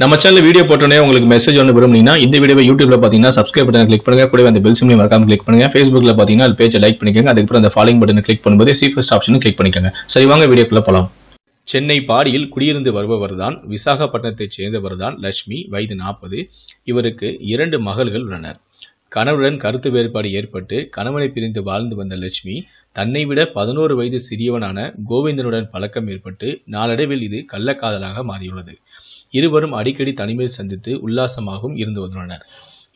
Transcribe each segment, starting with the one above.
நம்ம channel video போட்டோன்னே உங்களுக்கு மெசேஜ் ஒன்று விரும்புனீங்கன்னா இந்த வீடியோ யூடியூப்ல பார்த்தீங்கன்னா சப்ஸ்கிரைப் பட்டன் கிளிக் பண்ணுங்க கூட அந்த பெல் சிம்லையும் மறக்காம கிளிக் பண்ணுங்க ஃபேஸ்புக்ல பார்த்தீங்கன்னா அது பேஜை லைக் பண்ணிக்கோங்க அதுக்கப்புறம் அந்த ஃபாலோயிங் பட்டன் கிளிக் பண்ணும்போது சீஃபஸ்ட் ஆப்ஷனும் கிளிக் பண்ணிக்கோங்க சரி வாங்க வீடியோக்குள்ள போலாம் சென்னை பாடியில் குடியிருந்து வருபவர் தான் விசாகப்பட்டினத்தைச் சேர்ந்தவர் தான் லட்சுமி வயது நாற்பது இவருக்கு இரண்டு மகள்கள் உள்ளனர் கணவருடன் கருத்து வேறுபாடு ஏற்பட்டு கணவனை பிரிந்து வாழ்ந்து வந்த லட்சுமி தன்னை விட பதினோரு வயது சிறியவனான கோவிந்தனுடன் பழக்கம் ஏற்பட்டு நாளடைவில் இது கள்ளக்காதலாக மாறியுள்ளது இருவரும் அடிக்கடி தனிமையில் சந்தித்து உல்லாசமாகவும் இருந்து வந்துள்ளனர்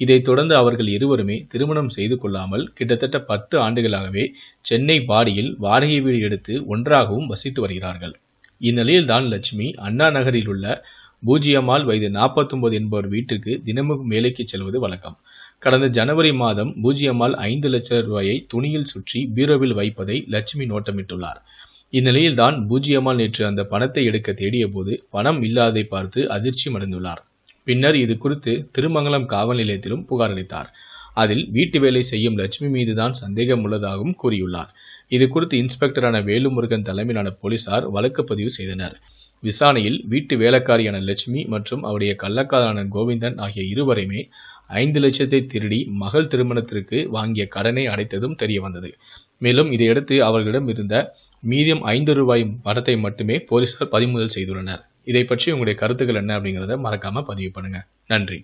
இதைத் தொடர்ந்து அவர்கள் இருவருமே திருமணம் செய்து கொள்ளாமல் கிட்டத்தட்ட பத்து ஆண்டுகளாகவே சென்னை பாடியில் வாடகை வீடு எடுத்து ஒன்றாகவும் வசித்து வருகிறார்கள் இந்நிலையில் தான் லட்சுமி அண்ணா நகரில் உள்ள பூஜ்ஜியம்மாள் வயது நாற்பத்தொன்பது என்பவர் வீட்டிற்கு தினமும் வேலைக்கு செல்வது வழக்கம் கடந்த ஜனவரி மாதம் பூஜ்ஜியம்மாள் ஐந்து லட்சம் ரூபாயை துணியில் சுற்றி பீரோவில் வைப்பதை லட்சுமி நோட்டமிட்டுள்ளார் இந்நிலையில்தான் பூஜ்யம்மாள் நேற்று அந்த பணத்தை எடுக்க தேடிய போது பணம் இல்லாதை பார்த்து அதிர்ச்சி அடைந்துள்ளார் பின்னர் இது குறித்து திருமங்கலம் காவல் நிலையத்திலும் புகார் அளித்தார் அதில் வீட்டு வேலை செய்யும் லட்சுமி மீதுதான் சந்தேகம் உள்ளதாகவும் கூறியுள்ளார் இது குறித்து இன்ஸ்பெக்டரான வேலுமுருகன் தலைமையிலான போலீசார் வழக்கு பதிவு செய்தனர் விசாரணையில் வீட்டு வேலைக்காரியான லட்சுமி மற்றும் அவருடைய கள்ளக்காரரான கோவிந்தன் ஆகிய இருவரையுமே ஐந்து லட்சத்தை திருடி மகள் திருமணத்திற்கு வாங்கிய கடனை அடைத்ததும் தெரியவந்தது மேலும் இதையடுத்து அவர்களிடம் இருந்த மீதியம் ஐந்து ரூபாய் பணத்தை மட்டுமே போலீசார் பறிமுதல் செய்துள்ளனர் இதை பற்றி உங்களுடைய கருத்துக்கள் என்ன அப்படிங்கிறத மறக்காமல் பதிவு பண்ணுங்கள் நன்றி